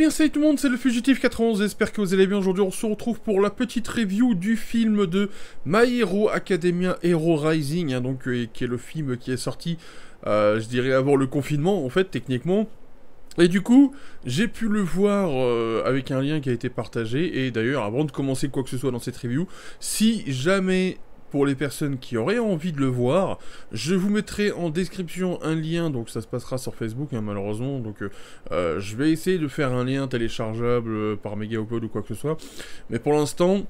bien salut tout le monde, c'est le Fugitif 91, j'espère que vous allez bien aujourd'hui, on se retrouve pour la petite review du film de My Hero Academia Hero Rising, hein, donc, euh, qui est le film qui est sorti, euh, je dirais avant le confinement en fait, techniquement. Et du coup, j'ai pu le voir euh, avec un lien qui a été partagé, et d'ailleurs avant de commencer quoi que ce soit dans cette review, si jamais pour les personnes qui auraient envie de le voir. Je vous mettrai en description un lien, donc ça se passera sur Facebook hein, malheureusement, donc euh, euh, je vais essayer de faire un lien téléchargeable euh, par Megaupload ou quoi que ce soit. Mais pour l'instant,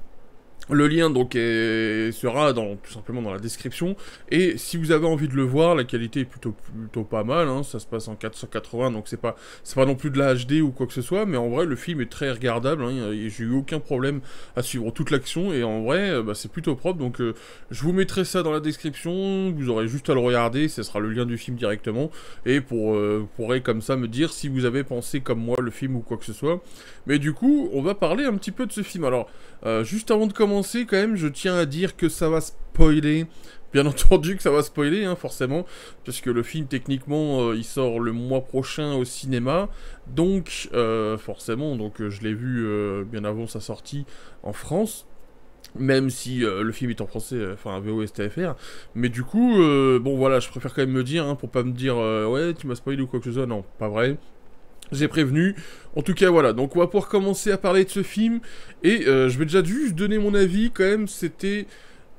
le lien donc sera dans, tout simplement dans la description. Et si vous avez envie de le voir, la qualité est plutôt, plutôt pas mal. Hein. Ça se passe en 480, donc c'est pas, pas non plus de la HD ou quoi que ce soit. Mais en vrai, le film est très regardable. Hein. J'ai eu aucun problème à suivre toute l'action. Et en vrai, euh, bah, c'est plutôt propre. Donc euh, je vous mettrai ça dans la description. Vous aurez juste à le regarder. Ce sera le lien du film directement. Et pour, euh, vous pourrez comme ça me dire si vous avez pensé comme moi le film ou quoi que ce soit. Mais du coup, on va parler un petit peu de ce film. Alors, juste avant de commencer quand même, je tiens à dire que ça va spoiler. Bien entendu que ça va spoiler, hein, forcément, parce que le film, techniquement, euh, il sort le mois prochain au cinéma. Donc, euh, forcément, donc euh, je l'ai vu bien avant sa sortie en France même si le film est en français, enfin un VO STFR. Mais du coup, bon voilà, je préfère quand même me dire, hein, pour pas me dire ouais tu m'as spoilé ou quoi que ce soit. Non, pas vrai j'ai prévenu. En tout cas, voilà. Donc, on va pouvoir commencer à parler de ce film. Et euh, je vais déjà juste donner mon avis quand même. C'était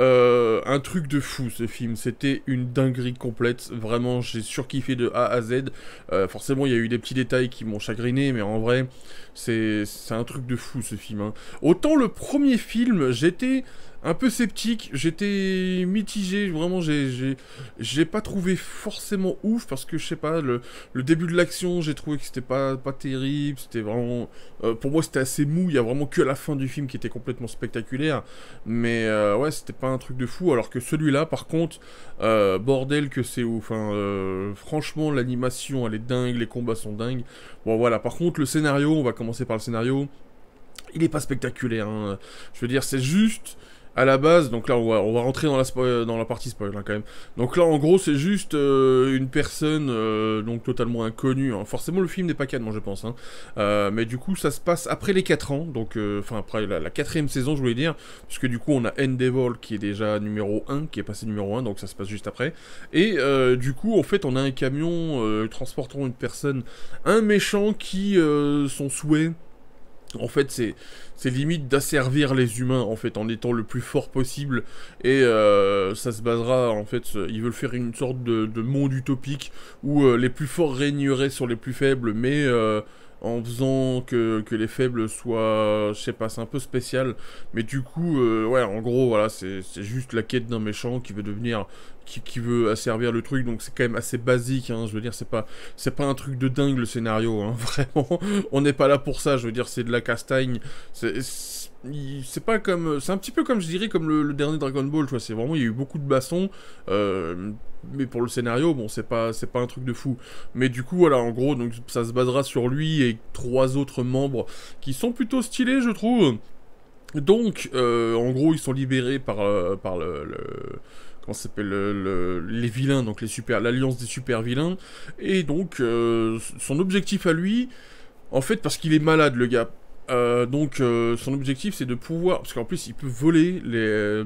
euh, un truc de fou ce film. C'était une dinguerie complète. Vraiment, j'ai surkiffé de A à Z. Euh, forcément, il y a eu des petits détails qui m'ont chagriné, mais en vrai, c'est un truc de fou ce film. Hein. Autant le premier film, j'étais un peu sceptique, j'étais mitigé, vraiment j'ai pas trouvé forcément ouf parce que je sais pas, le, le début de l'action j'ai trouvé que c'était pas, pas terrible, c'était vraiment... Euh, pour moi c'était assez mou, il y a vraiment que la fin du film qui était complètement spectaculaire, mais euh, ouais c'était pas un truc de fou, alors que celui-là par contre, euh, bordel que c'est ouf, hein, franchement l'animation elle est dingue, les combats sont dingues, bon voilà, par contre le scénario, on va commencer par le scénario, il est pas spectaculaire, hein. je veux dire c'est juste à la base, donc là on va, on va rentrer dans la, dans la partie spoil hein, quand même. Donc là en gros c'est juste euh, une personne euh, donc totalement inconnue. Hein. Forcément le film n'est pas canon je pense. Hein. Euh, mais du coup ça se passe après les 4 ans, donc enfin après la, 4 quatrième saison je voulais dire, puisque du coup on a Endeavor qui est déjà numéro 1, qui est passé numéro 1, donc ça se passe juste après. Et du coup en fait on a un camion transportant une personne, un méchant qui son souhait en fait, c'est limite d'asservir les humains en fait en étant le plus fort possible et euh, ça se basera en fait. Ils veulent faire une sorte de, monde utopique où euh, les plus forts régneraient sur les plus faibles, mais euh, en faisant que, les faibles soient, je sais pas, c'est un peu spécial. Mais du coup, euh, ouais, en gros, voilà, c'est juste la quête d'un méchant qui veut devenir, qui, veut asservir le truc. Donc c'est quand même assez basique, hein, je veux dire, c'est pas, c'est pas un truc de dingue le scénario, hein, vraiment. On n'est pas là pour ça, je veux dire, c'est de la castagne. C'est c'est pas comme c'est un petit peu comme je dirais comme le, dernier Dragon Ball tu vois c'est vraiment il y a eu beaucoup de bassons, euh, mais pour le scénario, bon, c'est pas, c'est pas un truc de fou. Mais du coup, voilà, en gros, donc ça se basera sur lui et trois autres membres qui sont plutôt stylés, je trouve. Donc, euh, en gros, ils sont libérés par, euh, par le, le comment s'appelle les vilains, donc les super, l'alliance des super vilains. Et donc, euh, son objectif à lui, en fait, parce qu'il est malade, le gars. donc, son objectif, c'est de pouvoir, parce qu'en plus, il peut voler les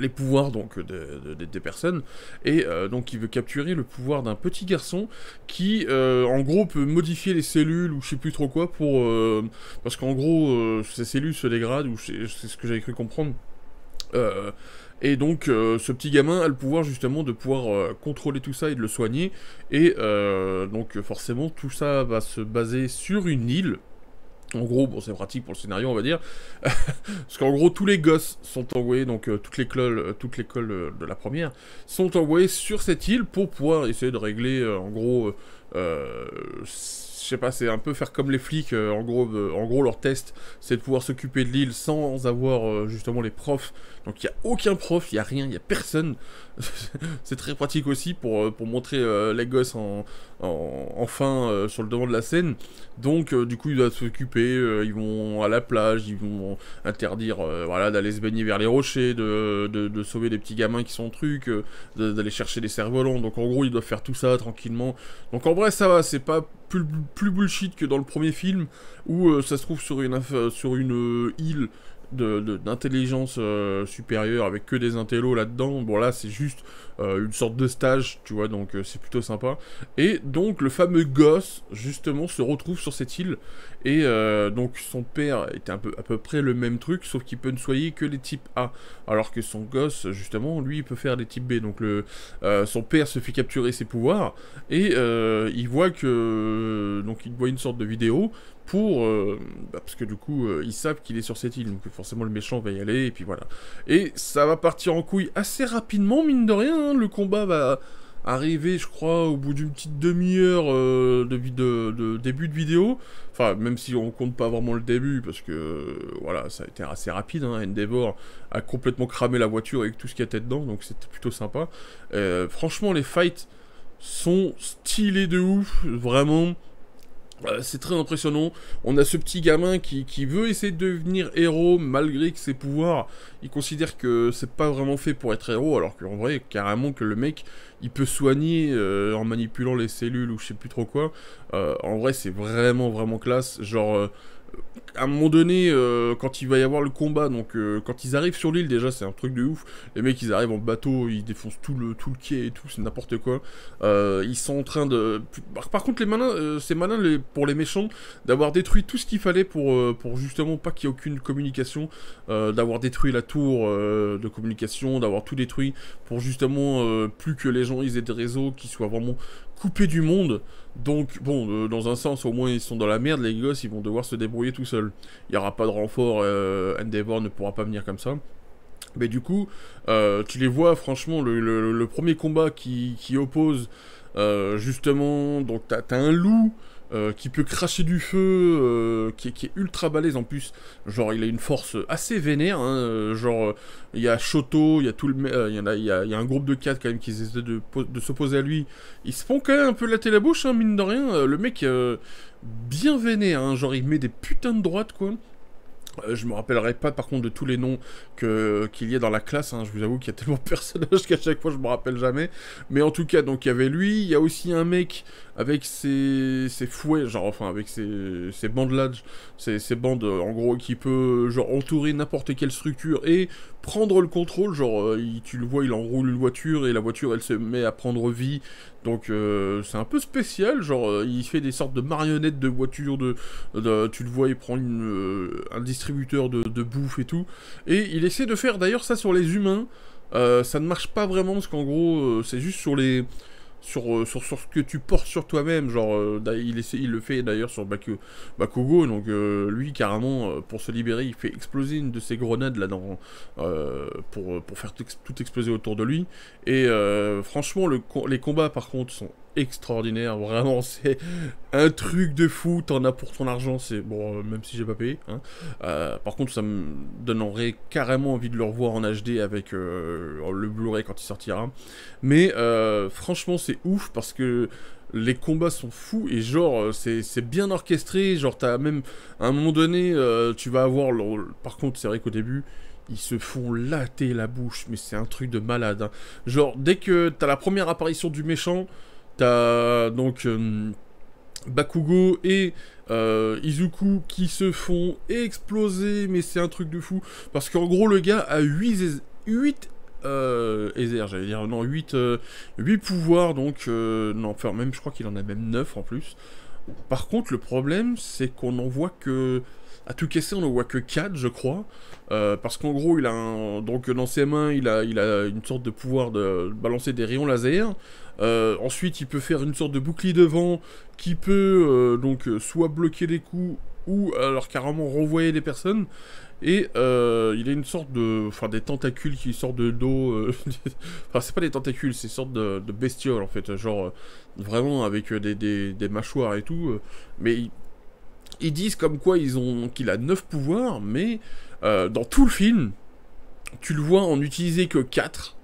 les pouvoirs donc des personnes et euh, donc il veut capturer le pouvoir d'un petit garçon qui euh, en gros peut modifier les cellules ou je sais plus trop quoi pour euh, parce qu'en gros ces cellules se dégradent ou c'est ce que j'avais cru comprendre et donc ce petit gamin a le pouvoir justement de pouvoir contrôler tout ça et de le soigner et donc forcément tout ça va se baser sur une île en gros, bon, c'est pratique pour le scénario, on va dire. Parce qu'en gros, tous les gosses sont envoyés, donc euh, toutes les euh, l'école toutes euh, les de la première, sont envoyés sur cette île pour pouvoir essayer de régler, en gros, je sais pas, c'est un peu faire comme les flics, en, gros, en gros, leur test, c'est de pouvoir s'occuper de l'île sans avoir justement les profs. Donc il n'y a aucun prof, il n'y a rien, il n'y a personne. c'est très pratique aussi pour, pour montrer les gosses en, enfin euh, sur le devant de la scène. Donc euh, du coup ils doivent s'occuper, euh, ils vont à la plage, ils vont interdire voilà, d'aller se baigner vers les rochers, de, sauver des petits gamins qui sont trucs, d'aller chercher des cerfs-volants. Donc en gros ils doivent faire tout ça tranquillement. Donc en vrai ça va, c'est pas plus, bullshit que dans le premier film où ça se trouve sur une, sur une île d'intelligence euh, supérieure avec que des intellos là-dedans. Bon là c'est juste euh, une sorte de stage, tu vois, donc euh, c'est plutôt sympa. Et donc le fameux gosse justement se retrouve sur cette île et donc son père était un peu à peu près le même truc, sauf qu'il peut ne soigner que les types A, alors que son gosse justement lui peut faire les types B. Donc le son père se fait capturer ses pouvoirs et il voit que donc il voit une sorte de vidéo pour euh, bah, parce que du coup euh, ils savent qu'il est sur cette île donc forcément le méchant va y aller et puis voilà et ça va partir en couille assez rapidement mine de rien hein. le combat va arriver je crois au bout d'une petite demi-heure euh, de, début de vidéo enfin même si on compte pas vraiment le début parce que voilà ça a été assez rapide hein, Endeavor a complètement cramé la voiture avec tout ce qu'il y a dedans donc c'était plutôt sympa franchement les fights sont stylés de ouf vraiment euh, c'est très impressionnant. On a ce petit gamin qui, veut essayer de devenir héros malgré que ses pouvoirs, il considère que c'est pas vraiment fait pour être héros, alors qu'en vrai, carrément que le mec, il peut soigner euh, en manipulant les cellules ou je sais plus trop quoi. Euh, en vrai, c'est vraiment vraiment classe. Genre à un moment donné, euh, quand il va y avoir le combat, donc euh, quand ils arrivent sur l'île, déjà c'est un truc de ouf. Les mecs ils arrivent en bateau, ils défoncent tout le, tout le quai et tout, c'est n'importe quoi. Euh, ils sont en train de. Par, contre, les malins, c'est malin pour les méchants d'avoir détruit tout ce qu'il fallait pour, pour justement pas qu'il y ait aucune communication, d'avoir détruit la tour de communication, d'avoir tout détruit pour justement plus que les gens ils aient des réseaux qui soient vraiment Couper du monde. Donc, bon, euh, dans un sens, au moins, ils sont dans la merde, les gosses, ils vont devoir se débrouiller tout seuls. Il n'y aura pas de renfort, euh, Endeavor ne pourra pas venir comme ça. Mais du coup, euh, tu les vois, franchement, le, premier combat qui, oppose, euh, justement, donc t'as un loup, euh, qui peut cracher du feu, euh, qui, est, ultra balèze en plus. Genre, il a une force assez vénère. Hein, euh, genre, il y a Shoto, il y a tout le, il, y a, il, un groupe de 4 quand même qui essaie de, s'opposer à lui. Ils se font quand même un peu latter la bouche, hein, mine de rien. Le mec, bien vénère. Hein, genre, il met des putains de droites, quoi. Euh, je me rappellerai pas par contre de tous les noms qu'il y a dans la classe. Hein. Je vous avoue qu'il y a tellement de personnages qu'à chaque fois je me rappelle jamais. Mais en tout cas, donc il y avait lui. Il y a aussi un mec avec ses, ses fouets, genre enfin avec ses, ses bandelages, ses, bandes euh, en gros qui peut genre entourer n'importe quelle structure et prendre le contrôle. Genre euh, tu le vois, il enroule une voiture et la voiture elle se met à prendre vie. Donc c'est un peu spécial, genre il fait des sortes de marionnettes de voitures de, tu le vois, il prend un distributeur distributeur de, bouffe et tout. Et il essaie de faire d'ailleurs ça sur les humains. Euh, ça ne marche pas vraiment parce qu'en gros, euh, c'est juste sur les. Euh, sur, sur, ce que tu portes sur toi-même. Genre, il, essaie, il le fait d'ailleurs sur Bakugo. Donc, lui, carrément, pour se libérer, il fait exploser une de ses grenades là dans, pour, pour faire tout exploser autour de lui. Et franchement, le, les combats, par contre, sont extraordinaire. Vraiment, c'est un truc de fou. T'en as pour ton argent. C'est bon, euh, même si j'ai pas payé. Hein. Euh, par contre, ça me donnerait carrément envie de le revoir en HD avec euh, oh, le Blu-ray quand il sortira. Mais franchement, c'est ouf parce que les combats sont fous et genre c'est bien orchestré. Genre t'as même à un moment donné, tu vas avoir. Par contre, c'est vrai qu'au début ils se font latter la bouche, mais c'est un truc de malade. Hein. Genre, dès que t'as la première apparition du méchant, T'as donc euh, Bakugo et euh, Izuku qui se font exploser, mais c'est un truc de fou. Parce qu'en gros, le gars a 8, 8 euh, j'allais dire, non, 8, pouvoirs, donc, non, même, je crois qu'il en a même 9 en plus. Par contre, le problème, c'est qu'on n'en voit que. À tout casser, on n'en voit que 4, je crois. parce qu'en gros, il a Donc, dans ses mains, il a, il a une sorte de pouvoir de balancer des rayons laser. Euh, ensuite, il peut faire une sorte de bouclier de vent qui peut euh, donc euh, soit bloquer les coups ou alors carrément renvoyer les personnes. Et il a une sorte de. Enfin, des tentacules qui sortent de dos. enfin, c'est pas des tentacules, c'est une sorte de, de bestioles en fait. Genre, vraiment avec des, mâchoires et tout. mais ils, disent comme quoi ils ont qu'il a 9 pouvoirs, mais dans tout le film, tu le vois en utiliser que 4.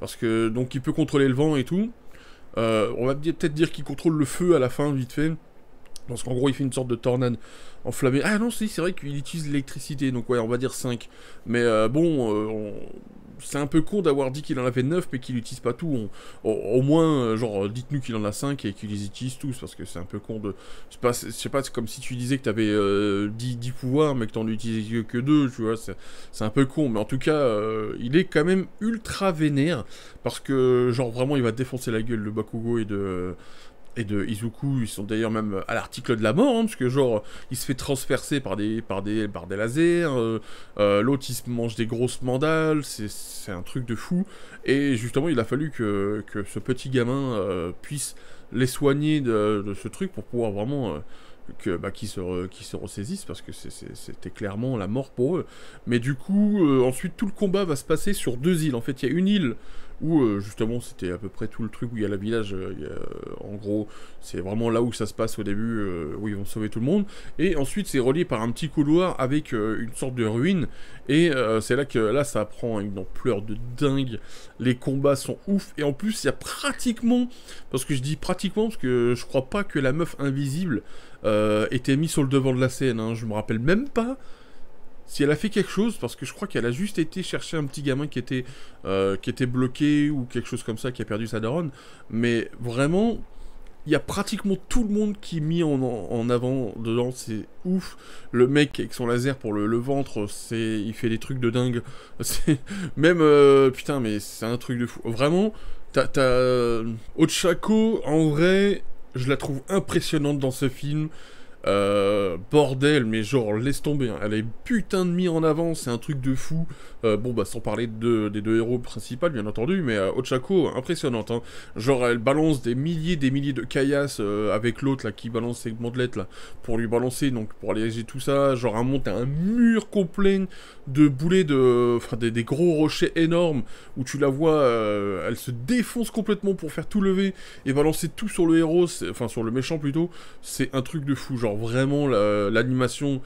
Parce que donc il peut contrôler le vent et tout. Euh, on va peut-être dire qu'il contrôle le feu à la fin, vite fait. Parce qu'en gros, il fait une sorte de tornade enflammée. Ah non, si, c'est vrai qu'il utilise l'électricité, donc ouais, on va dire 5. Mais euh, bon, euh, c'est un peu con d'avoir dit qu'il en avait 9 mais qu'il n'utilise pas tout. au, moins, euh, genre, dites-nous qu'il en a 5 et qu'il les utilise tous, parce que c'est un peu con de... Je sais pas, c'est comme si tu disais que t'avais 10, euh, pouvoirs mais que t'en utilisais que 2, tu vois, c'est un peu con. Mais en tout cas, euh, il est quand même ultra vénère, parce que, genre, vraiment, il va défoncer la gueule de Bakugo et de et de Izuku, ils sont d'ailleurs même à l'article de la mort, hein, parce que genre, il se fait transpercer par des, par des, par des lasers, hein, euh, l'autre il mange des grosses mandales, c'est un truc de fou, et justement il a fallu que, ce petit gamin euh, puisse les soigner de, ce truc pour pouvoir vraiment euh, que bah, qui se qui se ressaisissent parce que c'était clairement la mort pour eux. Mais du coup, euh, ensuite tout le combat va se passer sur deux îles. En fait, il y a une île où euh, justement c'était à peu près tout le truc où il y a le village, euh, euh, en gros c'est vraiment là où ça se passe au début, où ils vont sauver tout le monde, et ensuite c'est relié par un petit couloir avec une sorte de ruine, et c'est là que là ça prend une ampleur de dingue, les combats sont ouf, et en plus il y a pratiquement, parce que je dis pratiquement parce que je crois pas que la meuf invisible était mise sur le devant de la scène, hein. je me rappelle même pas si elle a fait quelque chose, parce que je crois qu'elle a juste été chercher un petit gamin qui était, euh, qui était bloqué ou quelque chose comme ça, qui a perdu sa daronne. Mais vraiment, il y a pratiquement tout le monde qui est mis en, en avant dedans, c'est ouf. Le mec avec son laser pour le, ventre, c'est, il fait des trucs de dingue. Même, euh, putain, mais c'est un truc de fou. Vraiment, t'as, euh, Ochako, en vrai, je la trouve impressionnante dans ce film. Euh, bordel, mais genre, laisse tomber. Hein. Elle est putain de mise en avant, c'est un truc de fou. Euh, bon, bah, sans parler des deux héros principaux, bien entendu, mais euh, Ochako, impressionnante. Hein. Genre, elle balance des milliers, des milliers de caillasses euh, avec l'autre, là, qui balance ses bandelettes, là, pour lui balancer, donc, pour alléger tout ça. Genre, elle monte un mur complet de boulets de. des, des, gros rochers énormes, où tu la vois, elle se défonce complètement pour faire tout lever et balancer tout sur le héros, enfin, sur le méchant plutôt. C'est un truc de fou, genre vraiment l'animation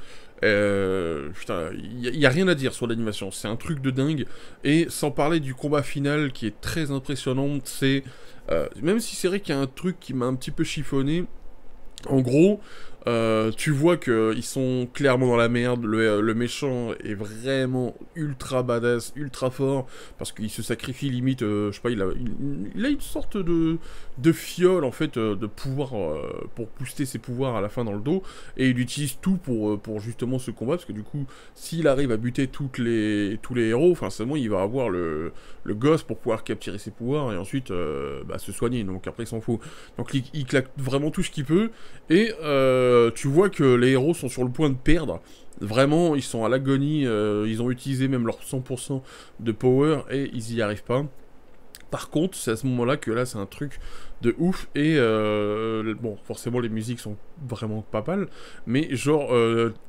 euh, putain, il n'y a, rien à dire sur l'animation, c'est un truc de dingue. Et sans parler du combat final qui est très impressionnant, c'est... Euh, même si c'est vrai qu'il y a un truc qui m'a un petit peu chiffonné, en gros, euh, tu vois qu'ils euh, sont clairement dans la merde. Euh, le, méchant est vraiment ultra badass, ultra fort, parce qu'il se sacrifie limite. je sais pas, il a, une sorte de, de, fiole en fait de pouvoir pour booster ses pouvoirs à la fin dans le dos, et il utilise tout pour, pour justement ce combat, parce que du coup, s'il arrive à buter toutes les, tous les héros, enfin seulement il va avoir le, le gosse pour pouvoir capturer ses pouvoirs et ensuite bah, se soigner. Donc après, il s'en fout. Donc il, il, claque vraiment tout ce qu'il peut et euh, euh, tu vois que les héros sont sur le point de perdre. Vraiment, ils sont à l'agonie, euh, ils ont utilisé même leur 100% de power et ils n'y arrivent pas. Par contre, c'est à ce moment-là que là, c'est un truc de ouf. Et euh, bon, forcément, les musiques sont vraiment pas mal. Mais genre,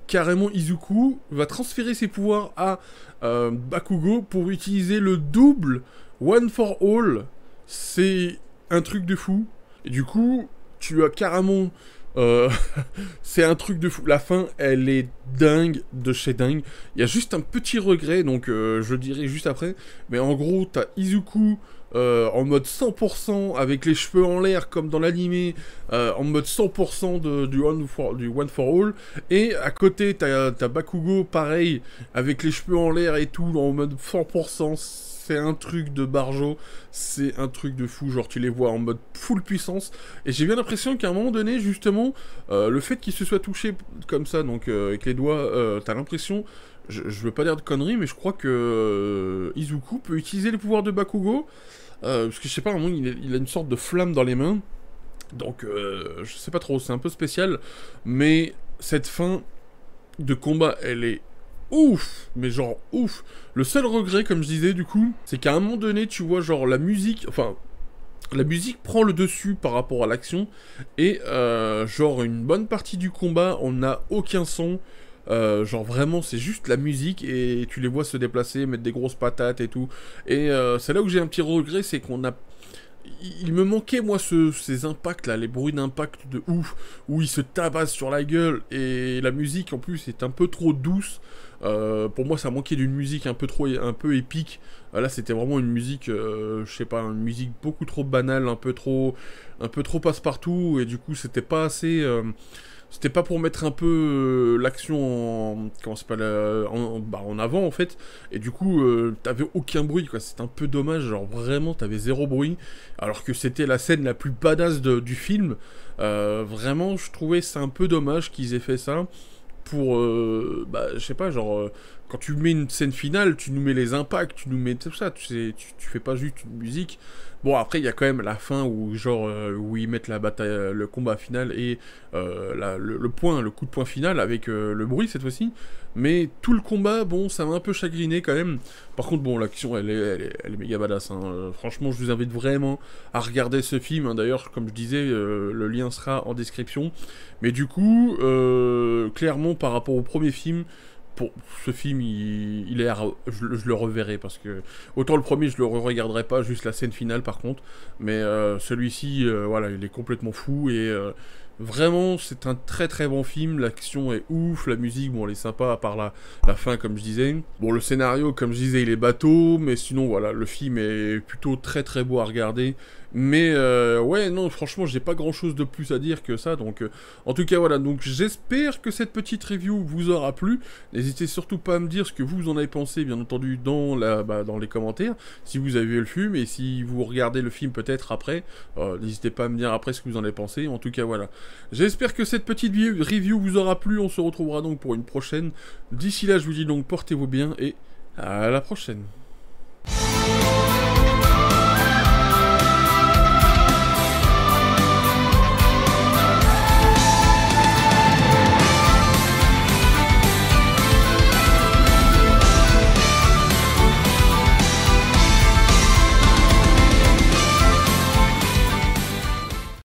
carrément, Izuku va transférer ses pouvoirs à Bakugo pour utiliser le double One for All. C'est un truc de fou. Et du coup, tu as carrément euh, c'est un truc de fou. La fin, elle est dingue de chez dingue. Il y a juste un petit regret, donc euh, je dirai juste après. Mais en gros, t'as Izuku euh, en mode 100% avec les cheveux en l'air comme dans l'animé, en mode 100% du, one for, du One for All. Et à côté, t'as Bakugo, pareil, avec les cheveux en l'air et tout, en mode 100% c'est un truc de barjo, c'est un truc de fou, genre tu les vois en mode full puissance, et j'ai bien l'impression qu'à un moment donné, justement, euh, le fait qu'il se soit touché comme ça, donc euh, avec les doigts, euh, t'as l'impression, je, veux pas dire de conneries, mais je crois que Izuku peut utiliser le pouvoir de Bakugo, parce que je sais pas, à un moment, il, il a une sorte de flamme dans les mains, donc je sais pas trop, c'est un peu spécial, mais cette fin de combat, elle est ouf, mais genre ouf. Le seul regret, comme je disais du coup, c'est qu'à un moment donné, tu vois, genre la musique, enfin, la musique prend le dessus par rapport à l'action, et euh, genre une bonne partie du combat, on n'a aucun son. Euh, genre vraiment c'est juste la musique et tu les vois se déplacer, mettre des grosses patates et tout. Et euh, c'est là où j'ai un petit regret, c'est qu'on a il me manquait moi ces impacts là, les bruits d'impact de ouf, où il se tabasse sur la gueule et la musique en plus est un peu trop douce. Euh, pour moi ça manquait d'une musique un peu trop un peu épique. Euh, là c'était vraiment une musique, euh, je sais pas, une musique beaucoup trop banale, un peu trop un peu trop passe-partout et du coup c'était pas assez. C'était pas pour mettre un peu euh, l'action en, euh, bah, en, avant en fait. Et du coup, euh, t'avais aucun bruit quoi. C'est un peu dommage. Genre vraiment, t'avais zéro bruit. Alors que c'était la scène la plus badass du film. vraiment, je trouvais c'est un peu dommage qu'ils aient fait ça pour, bah, je sais pas, genre, quand tu mets une scène finale, tu nous mets les impacts, tu nous mets tout ça, tu sais, tu, fais pas juste une musique. Bon, après, il y a quand même la fin où, genre, euh, où ils mettent la bataille, euh, le combat final et euh, le, point, le coup de point final avec le bruit cette fois-ci. Mais tout le combat, bon, ça m'a un peu chagriné quand même. Par contre, bon, l'action, elle est, méga badass. Hein. Franchement, je vous invite vraiment à regarder ce film. Hein. D'ailleurs, comme je disais, le lien sera en description. Mais du coup, clairement, par rapport au premier film, pour ce film, il, est je, le reverrai parce que autant le premier, je le regarderai pas, juste la scène finale par contre, mais euh, celui-ci, euh, voilà, il est complètement fou et euh, vraiment, c'est un très très bon film. L'action est ouf, la musique, bon, elle est sympa à part la, la fin, comme je disais. Bon, le scénario, comme je disais, il est bateau, mais sinon, voilà, le film est plutôt très très beau à regarder mais euh, ouais, non, franchement, j'ai pas grand chose de plus à dire que ça. Donc, euh, en tout cas, voilà. Donc, j'espère que cette petite review vous aura plu. N'hésitez surtout pas à me dire ce que vous en avez pensé, bien entendu, dans, la, bah, dans les commentaires. Si vous avez vu le film et si vous regardez le film peut-être après, euh, n'hésitez pas à me dire après ce que vous en avez pensé. En tout cas, voilà. J'espère que cette petite review vous aura plu. On se retrouvera donc pour une prochaine. D'ici là, je vous dis donc, portez-vous bien et à la prochaine.